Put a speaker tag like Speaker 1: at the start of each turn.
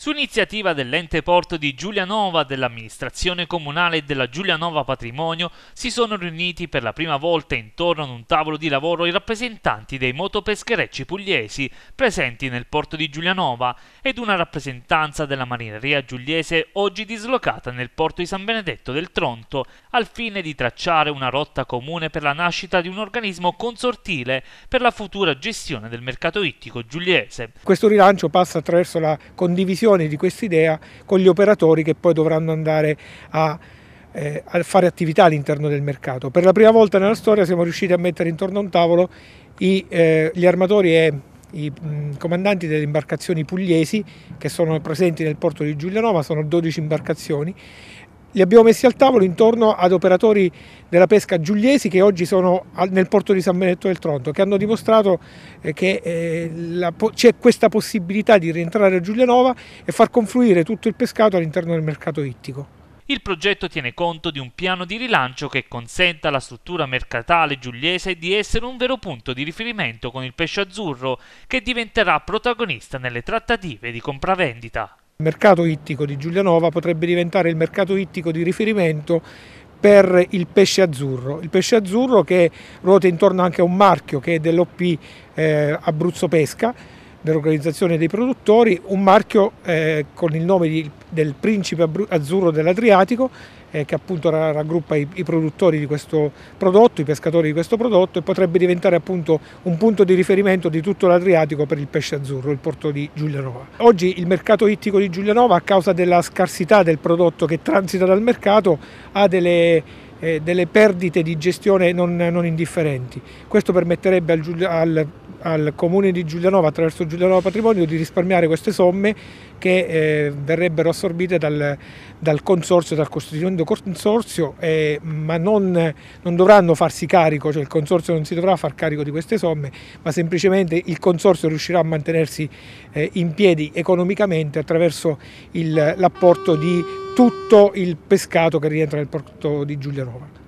Speaker 1: Su iniziativa dell'ente porto di Giulianova, dell'amministrazione comunale e della Giulianova Patrimonio, si sono riuniti per la prima volta intorno ad un tavolo di lavoro i rappresentanti dei motopescherecci pugliesi presenti nel porto di Giulianova ed una rappresentanza della marineria giugliese oggi dislocata nel porto di San Benedetto del Tronto, al fine di tracciare una rotta comune per la nascita di un organismo consortile per la futura gestione del mercato ittico giugliese.
Speaker 2: Questo rilancio passa attraverso la condivisione applicazione di questa idea con gli operatori che poi dovranno andare a, eh, a fare attività all'interno del mercato. Per la prima volta nella storia siamo riusciti a mettere intorno a un tavolo i, eh, gli armatori e i mm, comandanti delle imbarcazioni pugliesi che sono presenti nel porto di Giulianova, sono 12 imbarcazioni li abbiamo messi al tavolo intorno ad operatori della pesca giugliesi che oggi sono nel porto di San Benedetto del Tronto, che hanno dimostrato eh, che eh, c'è questa possibilità di rientrare a Giulianova e far confluire tutto il pescato all'interno del mercato ittico.
Speaker 1: Il progetto tiene conto di un piano di rilancio che consenta alla struttura mercatale giugliese di essere un vero punto di riferimento con il pesce azzurro, che diventerà protagonista nelle trattative di compravendita.
Speaker 2: Il mercato ittico di Giulianova potrebbe diventare il mercato ittico di riferimento per il pesce azzurro, il pesce azzurro che ruota intorno anche a un marchio che è dell'OP eh, Abruzzo Pesca, dell'organizzazione dei produttori, un marchio eh, con il nome di, del principe azzurro dell'Adriatico eh, che appunto raggruppa i, i, produttori di questo prodotto, i pescatori di questo prodotto e potrebbe diventare appunto un punto di riferimento di tutto l'Adriatico per il pesce azzurro, il porto di Giulianova. Oggi il mercato ittico di Giulianova a causa della scarsità del prodotto che transita dal mercato ha delle eh, delle perdite di gestione non, non indifferenti. Questo permetterebbe al, al al comune di Giulianova attraverso Giulianova Patrimonio di risparmiare queste somme che eh, verrebbero assorbite dal, dal, consorzio, dal costituendo consorzio, eh, ma non, non, dovranno farsi carico, cioè il consorzio non si dovrà far carico di queste somme, ma semplicemente il consorzio riuscirà a mantenersi eh, in piedi economicamente attraverso l'apporto di tutto il pescato che rientra nel porto di Giulianova.